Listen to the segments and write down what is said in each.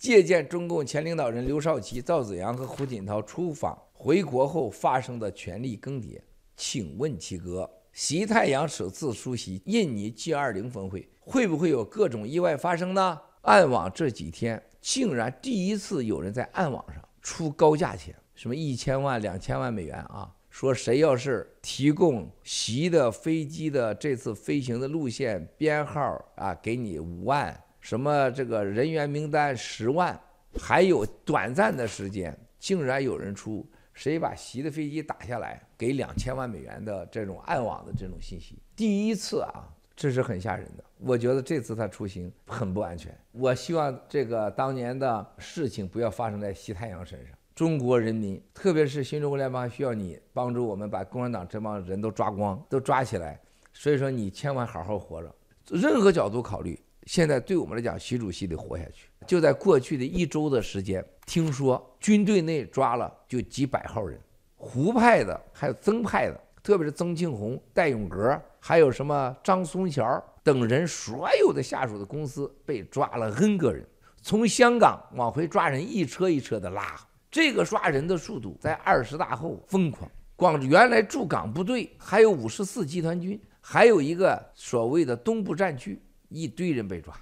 借鉴中共前领导人刘少奇、赵子阳和胡锦涛出访回国后发生的权力更迭，请问七哥，习太阳首次出席印尼 G 二零峰会，会不会有各种意外发生呢？暗网这几天竟然第一次有人在暗网上出高价钱，什么一千万、两千万美元啊？说谁要是提供习的飞机的这次飞行的路线编号啊，给你五万。什么这个人员名单十万，还有短暂的时间，竟然有人出谁把习的飞机打下来，给两千万美元的这种暗网的这种信息，第一次啊，这是很吓人的。我觉得这次他出行很不安全。我希望这个当年的事情不要发生在习太阳身上。中国人民，特别是新中国联邦需要你帮助我们把共产党这帮人都抓光，都抓起来。所以说你千万好好活着，任何角度考虑。现在对我们来讲，习主席得活下去。就在过去的一周的时间，听说军队内抓了就几百号人，胡派的，还有曾派的，特别是曾庆红、戴永革，还有什么张松桥等人，所有的下属的公司被抓了 n 个人，从香港往回抓人，一车一车的拉。这个抓人的速度在二十大后疯狂，光原来驻港部队，还有五十四集团军，还有一个所谓的东部战区。一堆人被抓，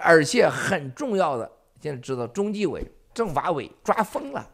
而且很重要的，现在知道中纪委、政法委抓疯了，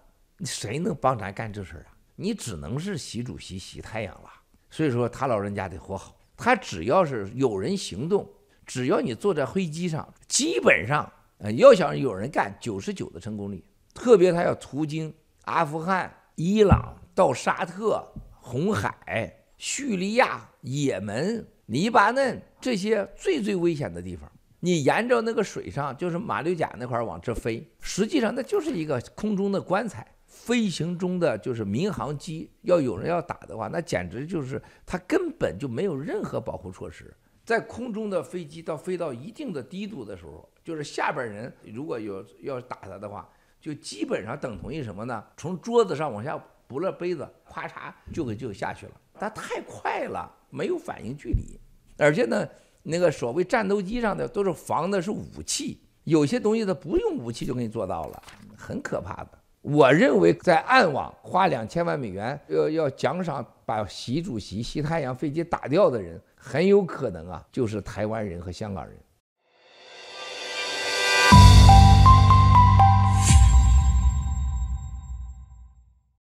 谁能帮咱干这事儿啊？你只能是习主席洗太阳了。所以说他老人家得活好，他只要是有人行动，只要你坐在飞机上，基本上，呃，要想有人干，九十九的成功率。特别他要途经阿富汗、伊朗到沙特、红海、叙利亚、也门。泥巴嫩这些最最危险的地方，你沿着那个水上就是马六甲那块往这飞，实际上那就是一个空中的棺材。飞行中的就是民航机，要有人要打的话，那简直就是它根本就没有任何保护措施。在空中的飞机到飞到一定的低度的时候，就是下边人如果有要打它的话，就基本上等同于什么呢？从桌子上往下。除了杯子，咔嚓就给就下去了，它太快了，没有反应距离，而且呢，那个所谓战斗机上的都是防的是武器，有些东西它不用武器就给你做到了，很可怕的。我认为在暗网花两千万美元要要奖赏把习主席、习太阳飞机打掉的人，很有可能啊，就是台湾人和香港人。